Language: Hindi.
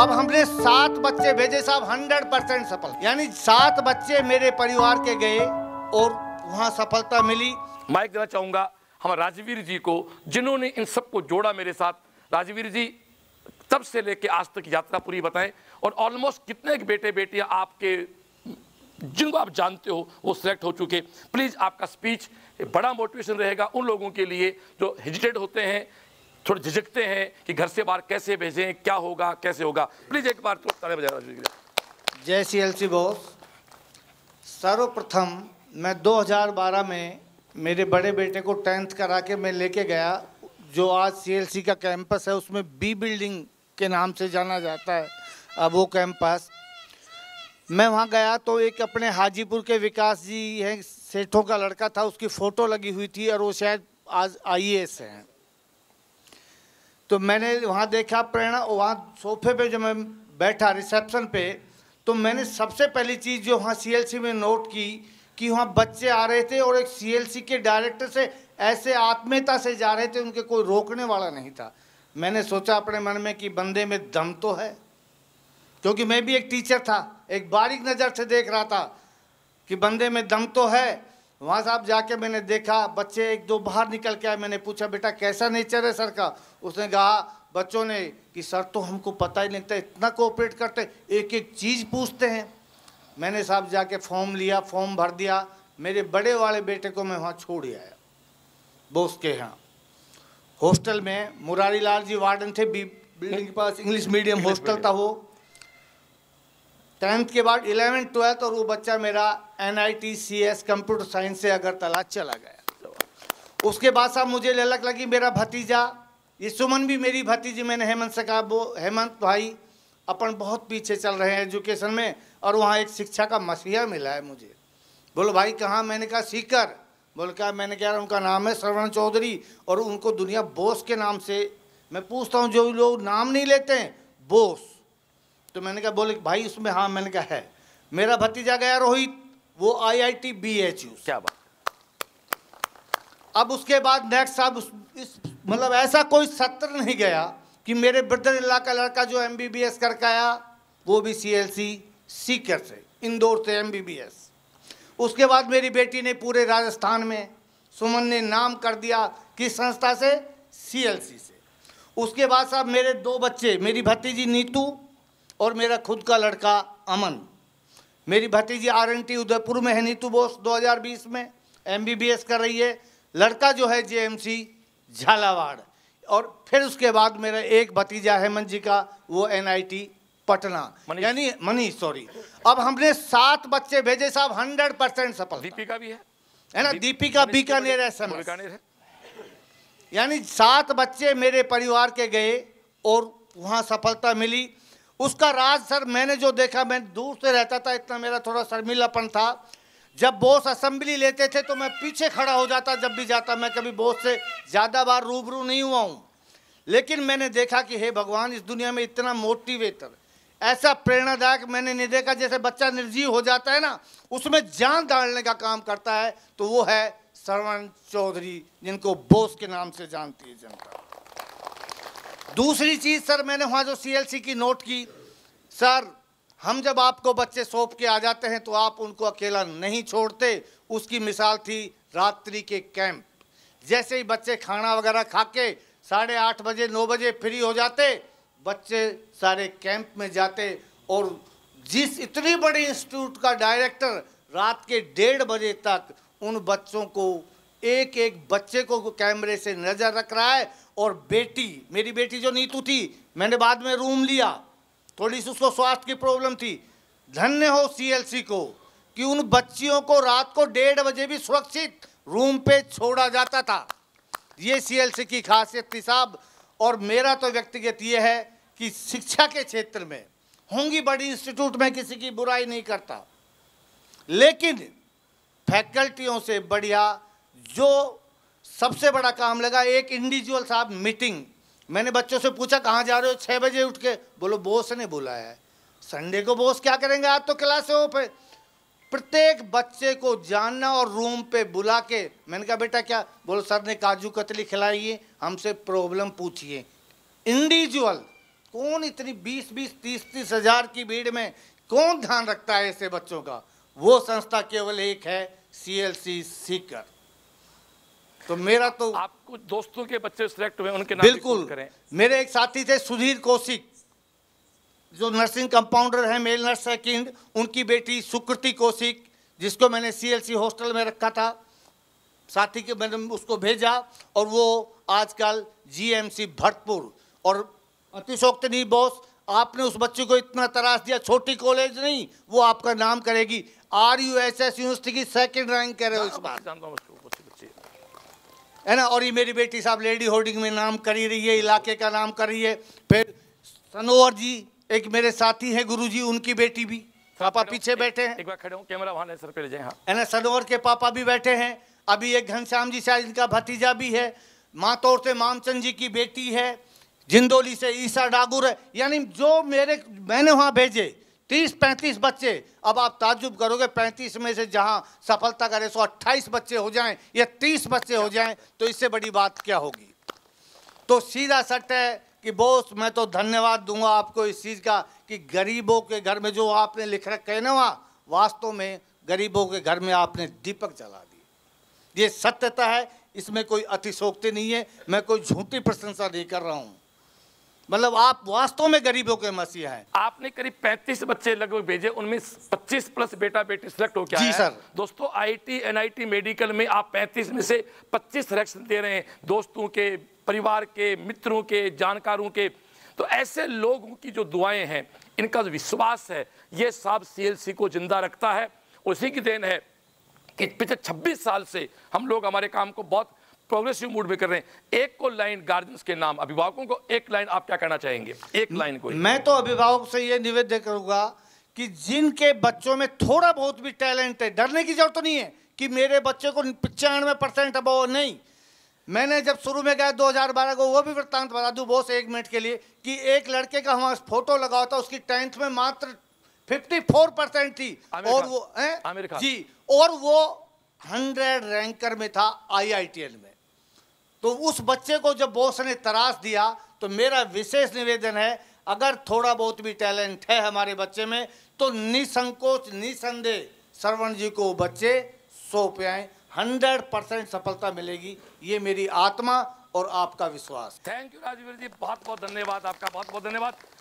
अब हमने सात बच्चे भेजे साहब हंड्रेड परसेंट सफल यानी सात बच्चे मेरे परिवार के गए और वहाँ सफलता मिली मैं देना चाहूंगा हम राजवीर जी को जिन्होंने इन सबको जोड़ा मेरे साथ राजवीर जी तब से लेके आज तक यात्रा पूरी बताएं और ऑलमोस्ट कितने बेटे बेटियां आपके जिनको आप जानते हो वो सिलेक्ट हो चुके प्लीज़ आपका स्पीच बड़ा मोटिवेशन रहेगा उन लोगों के लिए जो हेजिटेट होते हैं थोड़े झिझकते हैं कि घर से बाहर कैसे भेजें क्या होगा कैसे होगा प्लीज़ एक बार तो ताले बजा जय सी एल सी बोस सर्वप्रथम मैं 2012 में मेरे बड़े बेटे को टेंथ करा के मैं लेके गया जो आज सीएलसी का कैंपस है उसमें बी बिल्डिंग के नाम से जाना जाता है अब वो कैंपस मैं वहाँ गया तो एक अपने हाजीपुर के विकास जी हैं सेठों का लड़का था उसकी फ़ोटो लगी हुई थी और वो शायद आज आईएएस हैं तो मैंने वहाँ देखा प्रेरणा वहाँ सोफे पे जो मैं बैठा रिसेप्शन पे तो मैंने सबसे पहली चीज़ जो वहाँ सीएलसी में नोट की कि वहाँ बच्चे आ रहे थे और एक सीएलसी के डायरेक्टर से ऐसे आत्मीयता से जा रहे थे उनके कोई रोकने वाला नहीं था मैंने सोचा अपने मन में कि बंदे में दम तो है क्योंकि मैं भी एक टीचर था एक बारीक नज़र से देख रहा था कि बंदे में दम तो है वहाँ साहब जाके मैंने देखा बच्चे एक दो बाहर निकल के आए मैंने पूछा बेटा कैसा नेचर है सर का उसने कहा बच्चों ने कि सर तो हमको पता ही नहीं लगता इतना कोऑपरेट करते एक एक चीज़ पूछते हैं मैंने साहब जाके फॉर्म लिया फॉर्म भर दिया मेरे बड़े वाले बेटे को मैं वहाँ छोड़ आया बोस के यहाँ हॉस्टल में मुरारी लाल जी वार्डन थे बिल्डिंग के पास इंग्लिश मीडियम हॉस्टल था वो टेंथ के बाद इलेवेंथ ट्वेल्थ और वो बच्चा मेरा N I T C S computer science से अगर तला चला गया तो उसके बाद साहब मुझे ललक लगी मेरा भतीजा ये सुमन भी मेरी भतीजी मैंने हेमंत से कहा वो हेमंत भाई अपन बहुत पीछे चल रहे हैं एजुकेशन में और वहाँ एक शिक्षा का मसीहा मिला है मुझे बोलो भाई कहाँ मैंने कहा सीकर बोल क्या मैंने कहा उनका नाम है श्रवण चौधरी और उनको दुनिया बोस के नाम से मैं पूछता हूँ जो लोग नाम नहीं लेते हैं बोस तो मैंने कहा बोले भाई उसमें हाँ मैंने कहा है मेरा भतीजा गया रोहित वो आईआईटी बीएचयू क्या बात अब उसके बाद नेक्स्ट साहब इस मतलब ऐसा कोई सत्र नहीं गया कि मेरे ब्रदर इला का लड़का जो एम बी करके आया वो भी सी एल सी सीकर से इंदौर से एम उसके बाद मेरी बेटी ने पूरे राजस्थान में सुमन ने नाम कर दिया किस संस्था से सी सी से उसके बाद साहब मेरे दो बच्चे मेरी भतीजी नीतू और मेरा खुद का लड़का अमन मेरी भतीजी आरएनटी उदयपुर में है नीतू बोस 2020 में एमबीबीएस कर रही है लड़का जो है जेएमसी झालावाड़ और फिर उसके बाद मेरा एक भतीजा हेमंत जी का वो एनआईटी पटना यानी मनी सॉरी अब हमने सात बच्चे भेजे साहब हंड्रेड परसेंट सफल दीपिका भी है है ना दीपिका बीकानेर है यानी सात बच्चे मेरे परिवार के गए और वहाँ सफलता मिली उसका राज सर मैंने जो देखा मैं दूर से रहता था इतना मेरा थोड़ा शर्मिलापन था जब बोस असेंबली लेते थे तो मैं पीछे खड़ा हो जाता जब भी जाता मैं कभी बोस से ज़्यादा बार रूबरू नहीं हुआ हूँ लेकिन मैंने देखा कि हे भगवान इस दुनिया में इतना मोटिवेटर ऐसा प्रेरणादायक मैंने नहीं देखा जैसे बच्चा निर्जीव हो जाता है ना उसमें जान डालने का काम करता है तो वो है श्रवण चौधरी जिनको बोस के नाम से जानती है जनता दूसरी चीज़ सर मैंने वहाँ जो सीएलसी की नोट की सर हम जब आपको बच्चे सौंप के आ जाते हैं तो आप उनको अकेला नहीं छोड़ते उसकी मिसाल थी रात्रि के कैंप जैसे ही बच्चे खाना वगैरह खा के साढ़े आठ बजे नौ बजे फ्री हो जाते बच्चे सारे कैंप में जाते और जिस इतनी बड़ी इंस्टीट्यूट का डायरेक्टर रात के डेढ़ बजे तक उन बच्चों को एक एक बच्चे को कैमरे से नज़र रख रहा है और बेटी मेरी बेटी जो नीतू थी मैंने बाद में रूम लिया थोड़ी सी उसको स्वास्थ्य की प्रॉब्लम थी धन्य हो सीएलसी को कि उन बच्चियों को रात को डेढ़ बजे भी सुरक्षित रूम पे छोड़ा जाता था ये सीएलसी की खासियत थी साहब और मेरा तो व्यक्तिगत ये है कि शिक्षा के क्षेत्र में होंगी बड़ी इंस्टीट्यूट में किसी की बुराई नहीं करता लेकिन फैकल्टियों से बढ़िया जो सबसे बड़ा काम लगा एक इंडिविजुअल साहब मीटिंग मैंने बच्चों से पूछा कहाँ जा रहे हो छः बजे उठ के बोलो बॉस ने बुलाया है संडे को बॉस क्या करेंगे आज तो क्लास हो पे प्रत्येक बच्चे को जानना और रूम पे बुला के मैंने कहा बेटा क्या बोलो सर ने काजू कतली खिलाइए हमसे प्रॉब्लम पूछिए इंडिविजुअल कौन इतनी बीस बीस तीस तीस हजार की भीड़ में कौन ध्यान रखता है ऐसे बच्चों का वो संस्था केवल एक है सी एल सी सीकर तो मेरा तो आपको दोस्तों के बच्चे सिलेक्ट हुए उनके नाम बिल्कुल करें मेरे एक साथी थे सुधीर कौशिक जो नर्सिंग कंपाउंडर है मेल नर्स सेकंड उनकी बेटी सुकृति कौशिक जिसको मैंने सीएलसी हॉस्टल में रखा था साथी के मैंने उसको भेजा और वो आजकल जीएमसी भरतपुर और अतिशोक्तनी बॉस आपने उस बच्चे को इतना तराश दिया छोटी कॉलेज नहीं वो आपका नाम करेगी R U S S university की सेकेंड रैंक कर रहे हो इस हाँ, है ना और ये मेरी बेटी साहब लेडी होर्डिंग में नाम करी रही है इलाके का नाम कर रही है फिर सनोवर जी एक मेरे साथी हैं गुरु जी उनकी बेटी भी पापा पीछे बैठे हैं एक बार खड़े हूँ कैमरा वहाँ सर पे ले जाए हाँ। है ना सनोवर के पापा भी बैठे हैं अभी एक घनश्याम जी शायद इनका भतीजा भी है मातौर से मामचंद जी की बेटी है जिंदोली से ईसा डागुर है यानी जो मेरे मैंने वहाँ भेजे तीस पैंतीस बच्चे अब आप ताजुब करोगे पैंतीस में से जहां सफलता करे सौ अट्ठाईस बच्चे हो जाएं या तीस बच्चे हो जाएं तो इससे बड़ी बात क्या होगी तो सीधा सट है कि बोस मैं तो धन्यवाद दूंगा आपको इस चीज़ का कि गरीबों के घर में जो आपने लिख रख है ना वहाँ वास्तव में गरीबों के घर में आपने दीपक जला दिए ये सत्यता है इसमें कोई अतिशोक्ति नहीं है मैं कोई झूठी प्रशंसा नहीं कर रहा हूँ मतलब आप वास्तव में गरीबों के मसीह हैं आपने करीब 35 बच्चे लगभग भेजे उनमें 25 प्लस बेटा बेटी सिलेक्ट हो क्या जी है? सर दोस्तों आईटी एनआईटी मेडिकल में आप 35 में से 25 सिलेक्शन दे रहे हैं दोस्तों के परिवार के मित्रों के जानकारों के तो ऐसे लोगों की जो दुआएं हैं इनका जो विश्वास है ये साहब सी को जिंदा रखता है उसी की देन है कि पिछले छब्बीस साल से हम लोग हमारे काम को बहुत प्रोग्रेसिव मूड में कर रहे हैं एक को लाइन गार्जियंस के नाम अभिभावकों को एक लाइन आप क्या कहना चाहेंगे एक लाइन को मैं तो अभिभावक से ये निवेदन करूंगा कि जिनके बच्चों में थोड़ा बहुत भी टैलेंट है डरने की जरूरत तो नहीं है कि मेरे बच्चे को पचानवे परसेंट अब नहीं मैंने जब शुरू में गया 2012 को वो भी वृत्तांत बता दूँ बहुत एक मिनट के लिए कि एक लड़के का वहाँ फोटो लगा था उसकी टेंथ में मात्र 54 परसेंट थी और वो है जी और वो 100 रैंकर में था आईआईटीएल में तो उस बच्चे को जब बॉस ने तराश दिया तो मेरा विशेष निवेदन है अगर थोड़ा बहुत भी टैलेंट है हमारे बच्चे में तो निसंकोच निसंदेह श्रवण जी को बच्चे सौंप आए हंड्रेड परसेंट सफलता मिलेगी ये मेरी आत्मा और आपका विश्वास थैंक यू राजवीर जी बहुत बहुत धन्यवाद आपका बहुत बहुत धन्यवाद